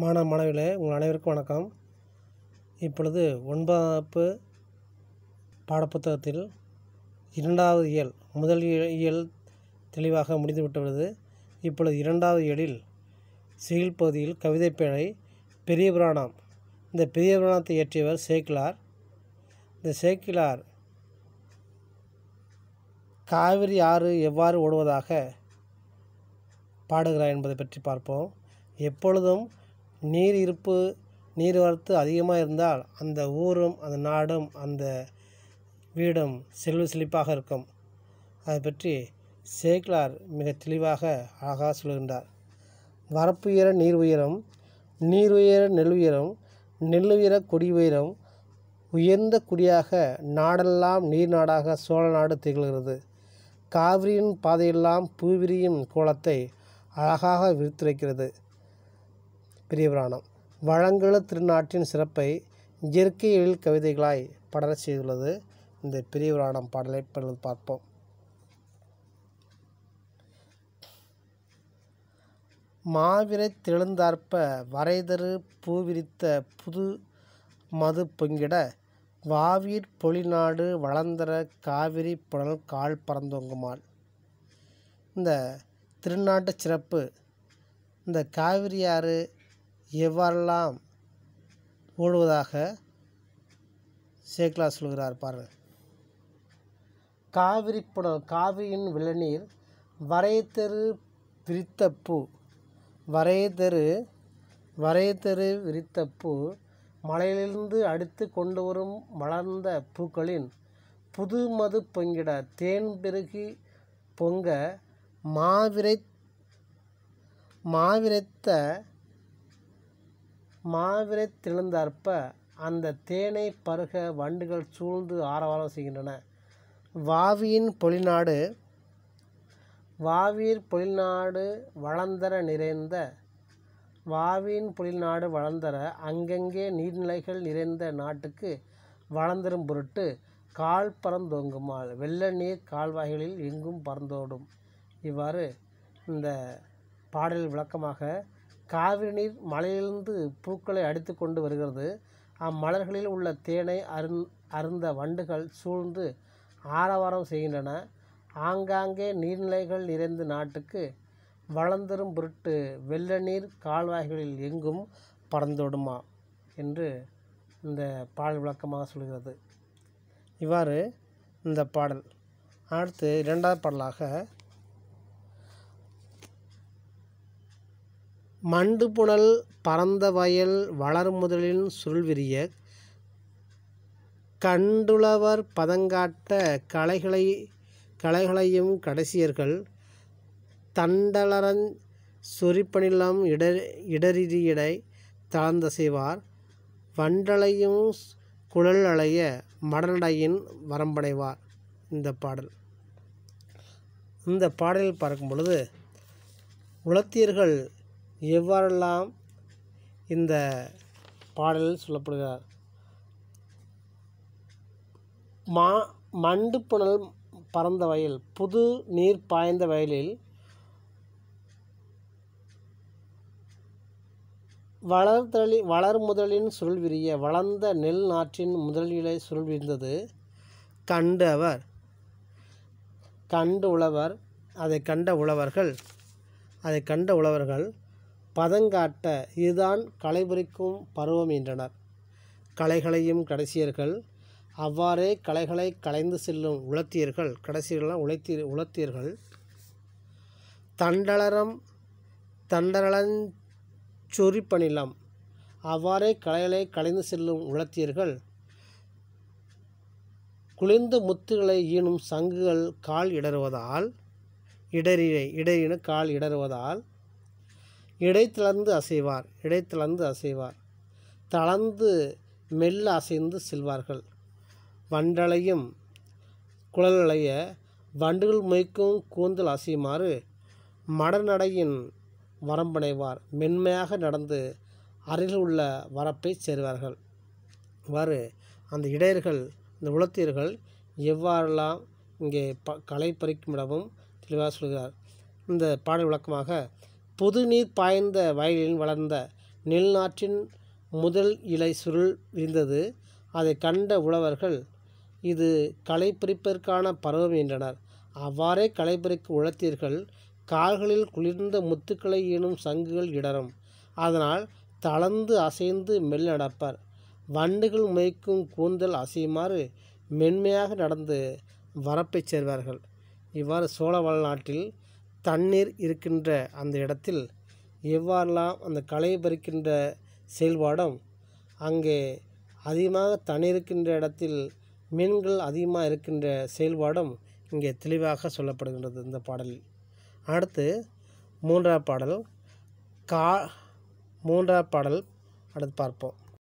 மாணவ மாணவிகளே உங்கள் அனைவருக்கும் வணக்கம் இப்பொழுது ஒன்பதாம் பாடப்புத்தகத்தில் இரண்டாவது இயல் முதல் இயல் தெளிவாக முடிந்துவிட்டுள்ளது இப்பொழுது இரண்டாவது இயலில் சிகில் பகுதியில் கவிதை பிழை பெரிய புராணம் இந்த பெரிய புராணத்தை இயற்றியவர் சேக்கிலார் இந்த சேக்கிலார் காவிரி ஆறு எவ்வாறு ஓடுவதாக பாடுகிறார் என்பதை பற்றி பார்ப்போம் எப்பொழுதும் நீர் இருப்பு நீர் வரத்து அதிகமாக இருந்தால் அந்த ஊரும் அந்த நாடும் அந்த வீடும் செல்வ செழிப்பாக இருக்கும் அதை பற்றி சேக்லார் மிக தெளிவாக அழகாக சொல்கின்றார் வரப்பு உயர நீர் உயரம் நீர் உயர நெல் உயரம் நெல் உயர கொடி உயரம் உயர்ந்த குடியாக நாடெல்லாம் நீர் நாடாக சோழ நாடு திகழ்கிறது காவிரியின் பாதையெல்லாம் பூவிரியும் கோலத்தை அழகாக விரித்துரைக்கிறது பிரிவிரானம் வழங்குள திருநாட்டின் சிறப்பை இயற்கை எழில் கவிதைகளாய் படர செய்துள்ளது இந்த பிரிவிரானம் பாடலை பார்ப்போம் மாவிரை தெழுந்தார்ப்ப வரைதரு பூவிரித்த புது மது பொங்கிட வாவீர் பொலிநாடு வளர்ந்தர காவிரி புனல் கால் பறந்தோங்குமாள் இந்த திருநாட்டு சிறப்பு இந்த காவிரியாறு எவ்வாறெல்லாம் ஓடுவதாக சேக்லா சொல்கிறார் பாருங்கள் காவிரி புணல் காவிரியின் விளநீர் வரையத்தெரு விரித்தப்பூ வரையத்தெரு வரையத்தெரு விரித்தப்பூ மலையிலிருந்து அடித்து கொண்டு வரும் மலர்ந்த பூக்களின் புது மது பொங்கிட தேன் பெருகி பொங்க மாவிரை மாவிரைத்த மாவிரை தெளிந்தாற்ப அந்த தேனை பருக வண்டுகள் சூழ்ந்து ஆரவாரம் செய்கின்றன வாவியின் பொழிநாடு வாவியர் பொழில்நாடு வளந்தர நிறைந்த வாவியின் பொழில்நாடு வளந்தர அங்கங்கே நீர்நிலைகள் நிறைந்த நாட்டுக்கு வளர்ந்தரும் பொருட்டு கால் பறந்தோங்குமாள் வெள்ள நீர் கால்வாய்களில் எங்கும் பறந்தோடும் இவ்வாறு இந்த பாடல் விளக்கமாக காவிரி நீர் மலையிலிருந்து பூக்களை அடித்து கொண்டு வருகிறது அம்மலர்களில் உள்ள தேனை அருந் அருந்த வண்டுகள் சூழ்ந்து ஆரவாரம் செய்கின்றன ஆங்காங்கே நீர்நிலைகள் நிறைந்த நாட்டுக்கு வளர்ந்தரும் பொருட்டு வெள்ள நீர் கால்வாய்களில் எங்கும் பறந்துவிடுமா என்று இந்த பாடல் விளக்கமாக சொல்கிறது இவ்வாறு இந்த பாடல் அடுத்து இரண்டாவது பாடலாக மண்டு புனல் பரந்த வயல் முதலின் சுருள்விரிய கண்டுளவர் பதங்காட்ட கலைகளை கலைகளையும் கடைசியர்கள் தண்டலரஞ் சொரிப்பனிலம் இட இடரிடியடை தளர்ந்த செய்வார் வண்டலையும் குழல் அலைய மடலடையின் வரம்படைவார் இந்த பாடல் இந்த பாடலில் பார்க்கும் பொழுது உளத்தியர்கள் எவ்வாறெல்லாம் இந்த பாடலில் சொல்லப்படுகிறார் மா மண்டு புனல் பறந்த வயல் புது நீர் பாய்ந்த வயலில் வளர்தளி வளர் முதலின் சுருள் விரிய வளர்ந்த நெல் நாற்றின் முதலிலே சுருள் விரிந்தது கண்டு அவர் கண்டு உழவர் அதை கண்ட உழவர்கள் அதை கண்ட உழவர்கள் பதங்காட்ட இதுதான் கலைபுரிக்கும் பருவம் என்றனர் கலைகளையும் கடைசியர்கள் அவ்வாறே கலைகளை கலைந்து செல்லும் உளத்தியர்கள் கடைசியர்கள்லாம் உழைத்தீர் உளத்தியர்கள் தண்டலரம் தண்டலஞ்சொறிப்பணிலம் அவ்வாறே கலைகளை கலைந்து செல்லும் உளத்தியர்கள் குளிர்ந்த முத்துகளை ஈனும் சங்குகள் கால் இடறுவதால் இடறினை இடறின கால் இடறுவதால் இடைத்திளர்ந்து அசைவார் இடைத்திளர்ந்து அசைவார் தளர்ந்து மெல்ல அசைந்து செல்வார்கள் வண்டலையும் குழலைய வண்டுகள் முயக்கும் கூந்தல் அசையுமாறு மடநடையின் வரம்படைவார் மென்மையாக நடந்து அருகில் உள்ள வரப்பை சேர்வார்கள் இவ்வாறு அந்த இடையர்கள் இந்த உலத்தியர்கள் எவ்வாறெல்லாம் இங்கே ப கலை பறிக்கும் இடமும் தெளிவாக சொல்கிறார் இந்த பாடல் விளக்கமாக புது நீர் பாய்ந்த வயலில் வளர்ந்த நெல்நாற்றின் முதல் இலை சுருள் விரிந்தது அதைக் கண்ட உழவர்கள் இது களை பிரிப்பதற்கான பருவம் என்றனர் அவ்வாறே களை உழத்தீர்கள் கால்களில் குளிர்ந்த முத்துக்களை ஈனும் சங்குகள் இடரும் அதனால் தளர்ந்து அசைந்து மெல் நடப்பர் வண்டுகள் முயக்கும் கூந்தல் அசையுமாறு மென்மையாக நடந்து வரப்பைச் சேர்வார்கள் இவ்வாறு சோழ நாட்டில் தண்ணீர் இருக்கின்ற அந்த இடத்தில் எவ்வாறெல்லாம் அந்த களையை பறிக்கின்ற செயல்பாடும் அங்கே அதிகமாக தண்ணீர் இருக்கின்ற இடத்தில் மீன்கள் அதிகமாக இருக்கின்ற செயல்பாடும் இங்கே தெளிவாக சொல்லப்படுகின்றது இந்த பாடலில் அடுத்து மூன்றாம் பாடல் கா மூன்றாம் பாடல் அடுத்து பார்ப்போம்